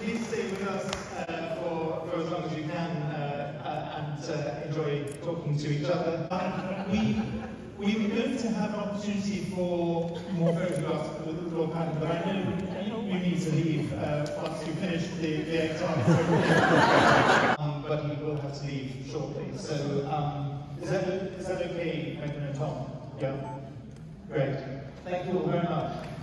please stay with us uh, for, for as long as you can uh, and uh, enjoy talking to each other. we, we were going to have an opportunity for more photographs with the Lord panel, but I know you need to leave uh, once you finish the, the exam. Um, but you will have to leave shortly. So um, is, that, is that okay, Megan and Tom? Yeah. Great. Thank you all very much.